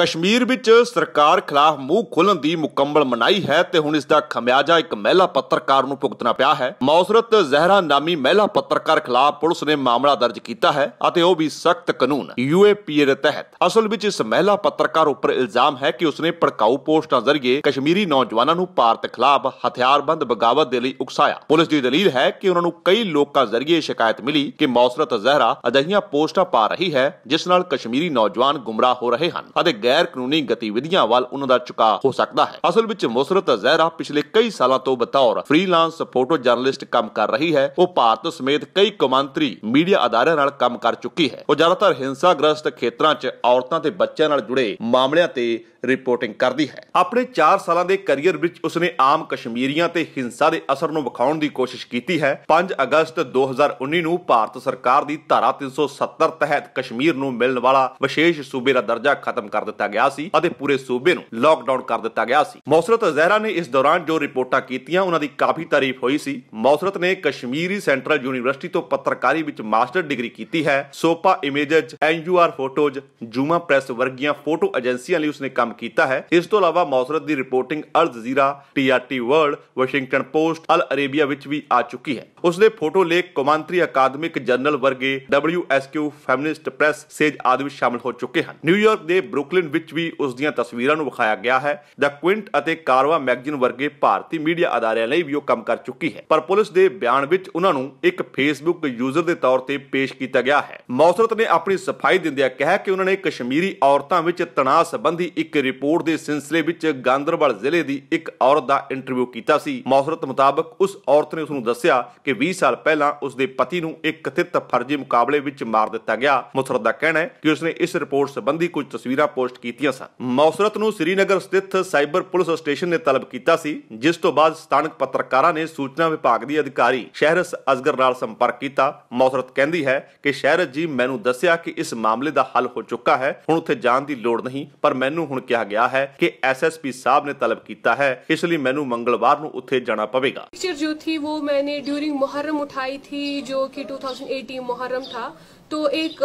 ਕਸ਼ਮੀਰ ਵਿੱਚ ਸਰਕਾਰ ਖਿਲਾਫ ਮੂੰਹ ਖੋਲਣ ਦੀ ਮੁਕੰਮਲ ਮਨਾਈ ਹੈ ਤੇ ਹੁਣ ਇਸ ਦਾ ਖਮਿਆਜਾ ਇੱਕ ਮਹਿਲਾ ਪੱਤਰਕਾਰ ਨੂੰ ਭੁਗਤਣਾ ਪਿਆ ਹੈ ਮੌਸਰਤ ਜ਼ਹਿਰਾ ਨਾਮੀ ਮਹਿਲਾ ਪੱਤਰਕਾਰ ਖਿਲਾਫ ਪੁਲਿਸ ਨੇ ਮਾਮਲਾ ਦਰਜ ਕੀਤਾ ਹੈ ਅਤੇ ਉਹ ਵੀ ਸਖਤ ਕਾਨੂੰਨ ਯੂਏਪੀਏ ਦੇ ਤਹਿਤ ਅਸਲ ਵਿੱਚ ਇਸ ਮਹਿਲਾ ਪੱਤਰਕਾਰ ਉੱਪਰ ਇਲਜ਼ਾਮ ਹੈ ਕਿ ਉਸਨੇ ਭੜਕਾਊ ਪੋਸਟਾਂ ਜ਼ਰੀਏ ਕਸ਼ਮੀਰੀ ਨੌਜਵਾਨਾਂ ਨੂੰ ਭਾਰਤ ਖਿਲਾਫ ਹਥਿਆਰਬੰਦ ਬਗਾਵਤ ਦੇ ਲਈ ਉਕਸਾਇਆ ਪੁਲਿਸ ਦੀ ਦਲੀਲ ਹੈ ਕਿ ਉਹਨਾਂ ਨੂੰ ਕਈ ਲੋਕਾਂ ਜ਼ਰੀਏ ਸ਼ਿਕਾਇਤ ਮਿਲੀ ਕਿ ਮੌਸਰਤ ਜ਼ਹਿਰਾ ਅਜਹੀਆਂ ਪੋਸਟਾਂ ਪਾ ਰਹੀ ਹੈ ਜਿਸ ਨਾਲ ਕਸ਼ਮੀਰੀ ਨੌਜਵਾਨ ਗੁੰਮਰਾਹ ਹੋ ਰਹੇ ਹਨ ਅਤੇ ਗੈਰ ਕਾਨੂੰਨੀ ਗਤੀਵਿਧੀਆਂ ਵੱਲ ਉਹਨਾਂ ਦਾ ਝੁਕਾਅ ਹੋ ਸਕਦਾ ਹੈ ਅਸਲ ਵਿੱਚ ਮੁਸਰਤ ਜ਼ਹਿਰਾ ਪਿਛਲੇ ਕਈ ਸਾਲਾਂ ਤੋਂ ਬਤੌਰ ਫ੍ਰੀਲਾਂਸ ਫੋਟੋ ਜਰਨਲਿਸਟ ਕੰਮ ਕਰ ਰਹੀ ਹੈ ਉਹ ਭਾਰਤ ਸਮੇਤ ਕਈ ਕਮਾਂਤਰੀ ਮੀਡੀਆ ਅਦਾਰਿਆਂ ਨਾਲ ਕੰਮ ਕਰ ਚੁੱਕੀ ਹੈ ਉਹ ਜ਼ਿਆਦਾਤਰ ਹਿੰਸਾਗ੍ਰਸਤ ਖੇਤਰਾਂ 'ਚ ਔਰਤਾਂ ਤੇ ਬੱਚਿਆਂ ਨਾਲ ਜੁੜੇ ਮਾਮਲਿਆਂ ਤੇ ਰਿਪੋਰਟਿੰਗ ਕਰਦੀ ਹੈ ਆਪਣੇ 4 ਸਾਲਾਂ ਦੇ ਕੈਰੀਅਰ ਵਿੱਚ ਉਸਨੇ ਆਮ ਕਸ਼ਮੀਰੀਆਂ ਤੇ ਹਿੰਸਾ ਦੇ ਅਸਰ ਨੂੰ ਵਿਖਾਉਣ ਦੀ ਕੋਸ਼ਿਸ਼ ਕੀਤੀ ਹੈ 5 ਅਗਸਤ 2019 ਨੂੰ ਭਾਰਤ ਸਰਕਾਰ ਦੀ ਧਾਰਾ 370 ਤਹਿਤ ਕਸ਼ਮੀਰ ਨੂੰ ਮਿਲਣ ਵਾਲਾ ਵਿਸ਼ੇਸ਼ ਸੂਬੇ ਦਾ ਦਰਜਾ ਖਤਮ ਕਰ ਦਿੱਤਾ ਦਿੱਤਾ ਗਿਆ ਸੀ ਅਤੇ ਪੂਰੇ ਸੂਬੇ ਨੂੰ ਲਾਕਡਾਊਨ ਕਰ ਦਿੱਤਾ ਗਿਆ ਸੀ ਮੌਸਰਤ ਜ਼ਹਿਰਾ ਨੇ ਇਸ ਦੌਰਾਨ ਜੋ ਰਿਪੋਰਟਾਂ ਕੀਤੀਆਂ ਉਹਨਾਂ ਦੀ ਕਾਫੀ ਤਾਰੀਫ ਹੋਈ ਸੀ ਮੌਸਰਤ ਨੇ ਕਸ਼ਮੀਰੀ ਸੈਂਟਰਲ ਯੂਨੀਵਰਸਿਟੀ ਤੋਂ ਪੱਤਰਕਾਰੀ ਵਿੱਚ ਮਾਸਟਰ ਡਿਗਰੀ ਕੀਤੀ ਹੈ SOPA Images NUR photos ZUMA Press ਵਰਗੀਆਂ ਫੋਟੋ ਏਜੰਸੀਆਂ ਲਈ ਉਸਨੇ ਕੰਮ ਕੀਤਾ ਹੈ ਇਸ ਤੋਂ ਇਲਾਵਾ ਮੌਸਰਤ ਦੀ reporting Al Jazeera TRT World Washington Post Al Arabiya ਵਿੱਚ ਵੀ ਆ ਚੁੱਕੀ ਹੈ ਉਸਨੇ ਫੋਟੋ ਲੇਖ ਕਮਾਂਤਰੀ ਅਕਾਦਮਿਕ ਜਰਨਲ ਵਰਗੇ WSQ ਫੈਮਿਨਿਸਟ ਪ੍ਰੈਸ ਸੇਜ ਆਦਿ ਵਿੱਚ ਸ਼ਾਮਲ ਹੋ ਚੁੱਕੇ ਹਨ ਨਿਊਯਾਰਕ ਦੇ ਬਰੁਕਲਿਨ ਮੈਗਜ਼ੀਨ ਵਿੱਚ ਵੀ ਉਸ ਦੀਆਂ ਤਸਵੀਰਾਂ ਨੂੰ ਵਿਖਾਇਆ ਗਿਆ ਹੈ ਦ ਕੁਇੰਟ ਅਤੇ ਕਾਰਵਾ ਮੈਗਜ਼ੀਨ ਵਰਗੇ ਭਾਰਤੀ ਮੀਡੀਆ ਅਦਾਰਿਆਂ ਲਈ ਵੀ ਉਹ ਕੰਮ ਕਰ ਚੁੱਕੀ ਹੈ ਪਰ ਪੁਲਿਸ ਦੇ ਬਿਆਨ ਵਿੱਚ ਉਹਨਾਂ ਨੂੰ ਇੱਕ ਫੇਸਬੁੱਕ ਯੂਜ਼ਰ ਦੇ ਤੌਰ ਤੇ ਪੇਸ਼ ਕੀਤਾ ਗਿਆ ਹੈ ਮੌਸਰਤ ਨੇ ਆਪਣੀ ਸਫਾਈ ਦਿੰਦਿਆਂ ਕਿਹਾ ਕਿ ਉਹਨਾਂ ਨੇ ਕਸ਼ਮੀਰੀ ਔਰਤਾਂ ਵਿੱਚ ਤਣਾਅ ਸੰਬੰਧੀ ਇੱਕ ਰਿਪੋਰਟ ਦੇ ਸਿਲਸਿਲੇ ਵਿੱਚ ਗਾਂਦਰਬਲ ਜ਼ਿਲ੍ਹੇ ਦੀ ਇੱਕ ਔਰਤ ਦਾ ਇੰਟਰਵਿਊ ਕੀਤਾ ਸੀ ਮੌਸਰਤ ਮੁਤਾਬਕ ਉਸ ਔਰਤ ਨੇ ਉਸ ਨੂੰ ਦੱਸਿਆ ਕਿ 20 ਸਾਲ ਪਹਿਲਾਂ ਉਸ ਦੇ ਪਤੀ ਨੂੰ ਇੱਕ ਕਥਿਤ ਫਰਜ਼ੀ ਮੁਕਾਬਲੇ ਵਿੱਚ ਮਾਰ ਦਿੱਤਾ ਗਿਆ ਮੌਸਰਤ ਦਾ ਕਹਿਣਾ ਹੈ ਕਿ ਉਸ ਨੇ ਇਸ ਰਿਪੋਰਟ ਸੰਬੰਧੀ ਕੁਝ ਤਸਵੀਰਾਂ ਪੋਸਟ ਕੀਤੀਆਂ ਸਨ ਮੌਸਰਤ ਨੂੰ ਸ੍ਰੀਨਗਰ ਸਥਿਤ ਸਾਈਬਰ ਪੁਲਿਸ ਸਟੇਸ਼ਨ ਨੇ ਤਲਬ ਕੀਤਾ ਸੀ ਜਿਸ ਤੋਂ ਬਾਅਦ ਸਥਾਨਕ ਪੱਤਰਕਾਰਾਂ ਨੇ ਸੂਚਨਾ ਵਿਭਾਗ ਦੀ ਅਧਿਕਾਰੀ ਸ਼ਹਿਰਸ ਅਜ਼ਗਰ ਨਾਲ ਸੰਪਰਕ ਕੀਤਾ ਮੌਸਰਤ ਕਹਿੰਦੀ ਹੈ ਕਿ ਸ਼ਹਿਰਤ ਜੀ ਮੈਨੂੰ ਦੱਸਿਆ ਕਿ ਇਸ ਮਾਮਲੇ ਦਾ ਹੱਲ ਹੋ ਚੁੱਕਾ ਹੈ ਹੁਣ ਉੱਥੇ ਜਾਣ ਦੀ ਲੋੜ ਨਹੀਂ ਪਰ ਮੈਨੂੰ ਹੁਣ ਕਿਹਾ ਗਿਆ ਹੈ ਕਿ ਐਸਐਸਪੀ ਸਾਹਿਬ ਨੇ ਤਲਬ ਕੀਤਾ ਇਸ ਲਈ ਮੈਨੂੰ ਮੰਗਲਵਾਰ ਨੂੰ ਉੱਥੇ ਜਾਣਾ ਪਵੇਗਾ ਪਿਕਚਰ ਜੋ ਥੀ ਉਹ ਮੈਨੇ ਡਿਊਰਿੰਗ ਮੁਹਰਮ ਉਠਾਈ ਥੀ ਜੋ ਕਿ 2018 ਮੁਹਰਮ ਥਾ तो एक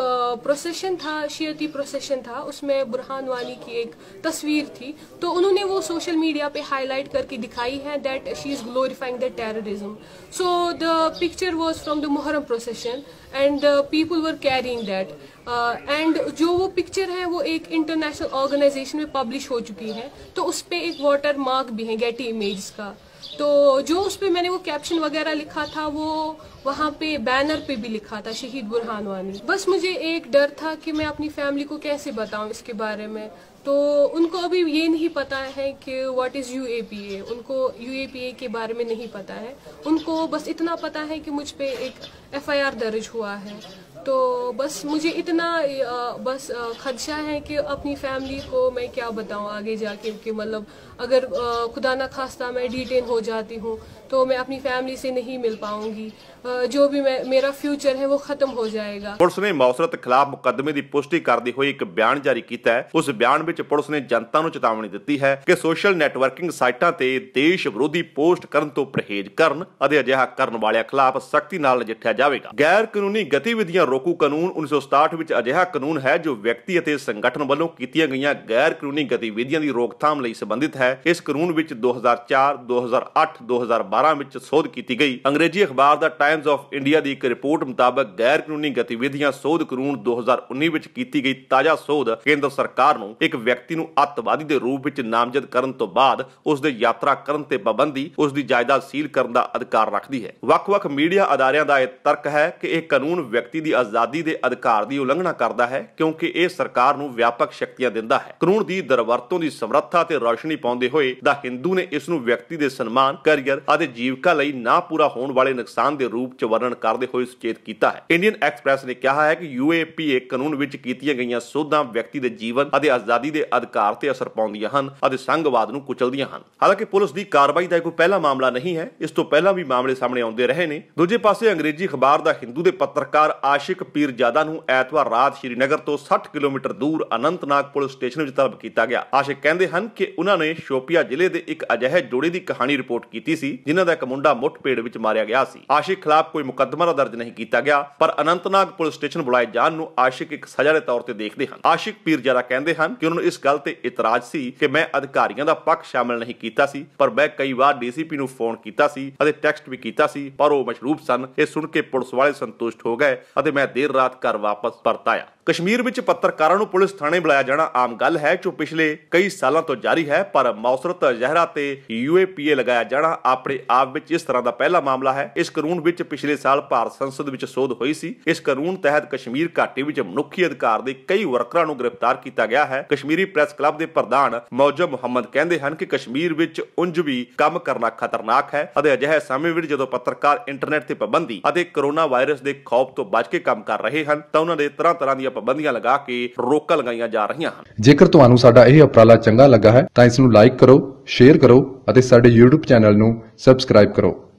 प्रोसेशन था शीयती प्रोसेशन था उसमें बुरहान वानी की एक तस्वीर थी तो उन्होंने वो सोशल मीडिया पे हाईलाइट करके दिखाई है that she is glorifying the terrorism so the picture was from the Muharram procession and the people were carrying that and जो वो पिक्चर है वो एक इंटरनेशनल ऑर्गेनाइजेशन में पब्लिश हो चुकी है तो उस पर एक वाटर मार्क भी है गेटी इमेज का तो जो उस पर मैंने वो कैप्शन वगैरह लिखा था वो वहाँ पे बैनर पे भी लिखा था शहीद बुरहान वानी बस मुझे एक डर था कि मैं अपनी फैमिली को कैसे बताऊँ इसके बारे में तो उनको अभी ये नहीं पता है कि व्हाट इज़ यू उनको यू के बारे में नहीं पता है उनको बस इतना पता है कि मुझ पर एक एफ दर्ज हुआ है तो बस मुझे इतना बस खदशा है कि अपनी फैमिली को मैं क्या बताऊं आगे जाके कि मतलब अगर खुदा ना खास्ता मैं डिटेन हो जाती हूँ तो मैं अपनी फैमिली से नहीं मिल पाऊंगी जो भी मैं मेरा ਫਿਊਚਰ ਹੈ ਉਹ ਖਤਮ ਹੋ ਜਾਏਗਾ ਪੁਲਿਸ ਨੇ ਮੌਸਰਤ ਖਿਲਾਫ ਮੁਕੱਦਮੇ ਦੀ ਪੁਸ਼ਟੀ ਕਰਦੀ ਹੋਈ ਇੱਕ ਬਿਆਨ ਜਾਰੀ ਕੀਤਾ ਹੈ ਉਸ ਬਿਆਨ ਵਿੱਚ ਪੁਲਿਸ ਨੇ ਜਨਤਾ ਨੂੰ ਚੇਤਾਵਨੀ ਦਿੱਤੀ ਹੈ ਕਿ ਸੋਸ਼ਲ ਨੈਟਵਰਕਿੰਗ ਸਾਈਟਾਂ ਤੇ ਦੇਸ਼ ਵਿਰੋਧੀ ਪੋਸਟ ਕਰਨ ਤੋਂ ਪਰਹੇਜ਼ ਕਰਨ ਅਤੇ ਅਜਿਹਾ ਕਰਨ ਵਾਲਿਆਂ ਖਿਲਾਫ ਸਖਤੀ ਨਾਲ ਨਜਿੱਠਿਆ ਜਾਵੇਗਾ ਗੈਰ ਕਾਨੂੰਨੀ ਗਤੀਵਿਧੀਆਂ ਰੋਕੂ ਕਾਨੂੰਨ 1967 ਵਿੱਚ ਅਜਿਹਾ ਕਾਨੂੰਨ ਹੈ ਜੋ ਵਿਅਕਤੀ ਅਤੇ ਸੰਗਠਨ ਵੱਲੋਂ ਕੀਤੀਆਂ ਗਈਆਂ ਗੈਰ ਕਾਨੂੰਨੀ ਗਤੀਵਿਧੀਆਂ ਦੀ ਰੋਕਥਾਮ ਲਈ ਸੰਬੰਧਿਤ ਹੈ ਇਸ ਕਾਨੂੰਨ ਵਿੱਚ 2004 2008 2012 ਵਿੱਚ ਸੋਧ ਕੀਤੀ ਗਈ ਅੰਗਰੇਜ਼ੀ ਅਖਬਾਰ ਦਾ ਟਾਈਮਜ਼ ਆਫ ਇੰਡੀਆ ਦੀ ਇੱਕ ਰਿਪੋਰਟ ਮੁਤਾਬਕ ਗੈਰ ਕਾਨੂੰਨੀ ਗਤੀਵਿਧੀਆਂ ਸੋਧ ਕਾਨੂੰਨ 2019 ਵਿੱਚ ਕੀਤੀ ਗਈ ਤਾਜ਼ਾ ਸੋਧ ਕੇਂਦਰ ਸਰਕਾਰ ਨੂੰ ਇੱਕ ਵਿਅਕਤੀ ਨੂੰ ਅੱਤਵਾਦੀ ਦੇ ਰੂਪ ਵਿੱਚ ਨਾਮਜ਼ਦ ਕਰਨ ਤੋਂ ਬਾਅਦ ਉਸ ਦੇ ਯਾਤਰਾ ਕਰਨ ਤੇ ਪਾਬੰਦੀ ਉਸ ਦੀ ਜਾਇਦਾਦ ਸੀਲ ਕਰਨ ਦਾ ਅਧਿਕਾਰ ਰੱਖਦੀ ਹੈ ਵੱਖ-ਵੱਖ ਮੀਡੀਆ ਅਦਾਰਿਆਂ ਦਾ ਇਹ ਤਰਕ ਹੈ ਕਿ ਇਹ ਕਾਨੂੰਨ ਵਿਅਕਤੀ ਦੀ ਆਜ਼ਾਦੀ ਦੇ ਅਧਿਕਾਰ ਦੀ ਉਲੰਘਣਾ ਕਰਦਾ ਹੈ ਕਿਉਂਕਿ ਇਹ ਸਰਕਾਰ ਨੂੰ ਵਿਆਪਕ ਸ਼ਕਤੀਆਂ ਦਿੰਦਾ ਹੈ ਕਾਨੂੰਨ ਦੀ ਦਰਵਰਤੋਂ ਦੀ ਸਮਰੱਥਾ ਤੇ ਰੌਸ਼ਨੀ ਪਾਉਂਦੇ ਹੋਏ ਦਾ ਹਿੰਦੂ ਨੇ ਇਸ ਨੂੰ ਵਿਅਕਤੀ ਦੇ ਸਨਮਾਨ ਕੈਰੀਅਰ ਅਤੇ ਜੀਵਿਕਾ ਲਈ ਨਾ ਪੂਰਾ ਹੋਣ ਵਾਲੇ ਨੁਕਸਾਨ ਦੇ ਰੂਪ ਚ ਵਰਣਨ ਕਰਦੇ ਹੋਏ ਸੁਚੇਤ ਕੀਤਾ ਹੈ ਇੰਡੀਅਨ ਐਕਸਪ੍ਰੈਸ ਨੇ ਕਿਹਾ ਹੈ ਕਿ ਯੂਏਪੀਏ ਕਾਨੂੰਨ ਵਿੱਚ ਕੀਤੀਆਂ ਗਈਆਂ ਸੋਧਾਂ ਵਿਅਕਤੀ ਦੇ ਜੀਵਨ ਅਤੇ ਆਜ਼ਾਦੀ ਦੇ ਅਧਿਕਾਰ ਤੇ ਅਸਰ ਪਾਉਂਦੀਆਂ ਹਨ ਅਤੇ ਸੰਘਵਾਦ ਨੂੰ ਕੁਚਲਦੀਆਂ ਹਨ ਹਾਲਾਂਕਿ ਪੁਲਿਸ ਦੀ ਕਾਰਵਾਈ ਦਾ ਕੋਈ ਪਹਿਲਾ ਮਾਮਲਾ ਨਹੀਂ ਹੈ ਇਸ ਤੋਂ ਪਹਿਲਾਂ ਵੀ ਮਾਮਲੇ ਸਾਹਮਣੇ ਆਉਂਦੇ ਰਹੇ ਨੇ ਦੂਜੇ ਪਾਸੇ ਅੰਗਰੇਜ਼ੀ ਅਖਬਾਰ ਦਾ ਹਿੰਦੂ ਦੇ ਪੱਤਰਕਾਰ ਆਸ਼ਿਕ ਆਸ਼ਿਕ ਪੀਰਜ਼ਾਦਾ ਨੂੰ ਐਤਵਾਰ ਰਾਤ ਸ਼੍ਰੀਨਗਰ ਤੋਂ 60 ਕਿਲੋਮੀਟਰ ਦੂਰ ਅਨੰਤਨਾਗ ਪੁਲਿਸ ਸਟੇਸ਼ਨ ਵਿੱਚ ਤਲਬ ਕੀਤਾ ਗਿਆ ਆਸ਼ਿਕ ਕਹਿੰਦੇ ਹਨ ਕਿ ਉਹਨਾਂ ਨੇ ਸ਼ੋਪੀਆ ਜ਼ਿਲ੍ਹੇ ਦੇ ਇੱਕ ਅਜਿਹੇ ਜੋੜੇ ਦੀ ਕਹਾਣੀ ਰਿਪੋਰਟ ਕੀਤੀ ਸੀ ਜਿਨ੍ਹਾਂ ਦਾ ਇੱਕ ਮੁੰਡਾ ਮੁੱਠਪੇੜ ਵਿੱਚ ਮਾਰਿਆ ਗਿਆ ਸੀ ਆਸ਼ਿਕ ਖਿਲਾਫ ਕੋਈ ਮੁਕੱਦਮਾ ਦਰਜ ਨਹੀਂ ਕੀਤਾ ਗਿਆ ਪਰ ਅਨੰਤਨਾਗ ਪੁਲਿਸ ਸਟੇਸ਼ਨ ਬੁਲਾਏ ਜਾਣ ਨੂੰ ਆਸ਼ਿਕ ਇੱਕ ਸਜ਼ਾ ਦੇ ਤੌਰ ਤੇ ਦੇਖਦੇ ਹਨ ਆਸ਼ਿਕ ਪੀਰਜ਼ਾਦਾ ਕਹਿੰਦੇ ਹਨ ਕਿ ਉਹਨਾਂ ਨੂੰ ਇਸ ਗੱਲ ਤੇ ਇਤਰਾਜ਼ ਸੀ ਕਿ ਮੈਂ ਅਧਿਕਾਰੀਆਂ ਦਾ ਪੱਖ ਸ਼ਾਮਲ ਨਹੀਂ ਕੀਤਾ ਸੀ ਪਰ ਮੈਂ ਕਈ ਵਾਰ ਡੀਸੀਪੀ ਨੂੰ ਫੋਨ ਕੀਤਾ ਸੀ ਅਤੇ ਟੈਕਸਟ ਵੀ ਕੀਤਾ ਸੀ ਪਰ ਉਹ ਮਸ਼ਰੂਫ ਸਨ ਇਹ ਸੁਣ ਕੇ ਪੁਲਿਸ ਵਾਲੇ ਸੰਤੁਸ਼ਟ ਹੋ ਗਏ ਅਤੇ मैं देर रात घर वापस परत आया ਕਸ਼ਮੀਰ ਵਿੱਚ ਪੱਤਰਕਾਰਾਂ ਨੂੰ ਪੁਲਿਸ ਥਾਣੇ ਬੁਲਾਇਆ ਜਾਣਾ ਆਮ ਗੱਲ ਹੈ ਜੋ ਪਿਛਲੇ ਕਈ ਸਾਲਾਂ ਤੋਂ ਜਾਰੀ ਹੈ ਪਰ ਮੌਸਰਤ ਜ਼ਹਿਰਾ ਤੇ ਯੂਏਪੀਏ ਲਗਾਇਆ ਜਾਣਾ ਆਪਣੇ ਆਪ ਵਿੱਚ ਇਸ ਤਰ੍ਹਾਂ ਦਾ ਪਹਿਲਾ ਮਾਮਲਾ ਹੈ ਇਸ ਕਾਨੂੰਨ ਵਿੱਚ ਪਿਛਲੇ ਸਾਲ ਭਾਰਤ ਸੰਸਦ ਵਿੱਚ ਸੋਧ ਹੋਈ ਸੀ ਇਸ ਕਾਨੂੰਨ ਤਹਿਤ ਕਸ਼ਮੀਰ ਘਾਟੀ ਵਿੱਚ ਮਨੁੱਖੀ ਅਧਿਕਾਰ ਦੇ ਕਈ ਵਰਕਰਾਂ ਨੂੰ ਗ੍ਰਿਫਤਾਰ ਕੀਤਾ ਗਿਆ ਹੈ ਕਸ਼ਮੀਰੀ ਪ੍ਰੈਸ ਕਲੱਬ ਦੇ ਪ੍ਰਧਾਨ ਮੌਜਬ ਮੁਹੰਮਦ ਕਹਿੰਦੇ ਹਨ ਕਿ ਕਸ਼ਮੀਰ ਵਿੱਚ ਉਂਝ ਵੀ ਕੰਮ ਕਰਨਾ ਖਤਰਨਾਕ ਹੈ ਅਤੇ ਅਜਿਹੇ ਸਮੇਂ ਵਿੱਚ ਜਦੋਂ ਪੱਤਰਕਾਰ ਇੰਟਰਨੈਟ ਤੇ ਪਾਬੰਦੀ ਅਤੇ ਕੋਰੋਨਾ ਵਾਇਰਸ ਦੇ ਖੌਫ ਤੋਂ ਬਚ ਕੇ ਕੰਮ ਕਰ ਰਹੇ ਹਨ ਤਾਂ ਉਹਨਾਂ ਦੇ ਤਰ੍ਹਾਂ ਤਰ੍ਹਾਂ ਦੀ ਪਾਬੰਦੀਆਂ ਲਗਾ ਕੇ ਰੋਕਾਂ ਲਗਾਈਆਂ ਜਾ ਰਹੀਆਂ ਹਨ ਜੇਕਰ ਤੁਹਾਨੂੰ ਸਾਡਾ ਇਹ ਉਪਰਾਲਾ ਚੰਗਾ ਲੱਗਾ ਹੈ ਤਾਂ ਇਸ ਨੂੰ ਲਾਈਕ ਕਰੋ ਸ਼ੇਅਰ ਕਰੋ ਅਤੇ ਸਾਡੇ YouTube ਚੈਨਲ ਨੂੰ ਸਬਸਕ੍ਰਾਈਬ ਕਰੋ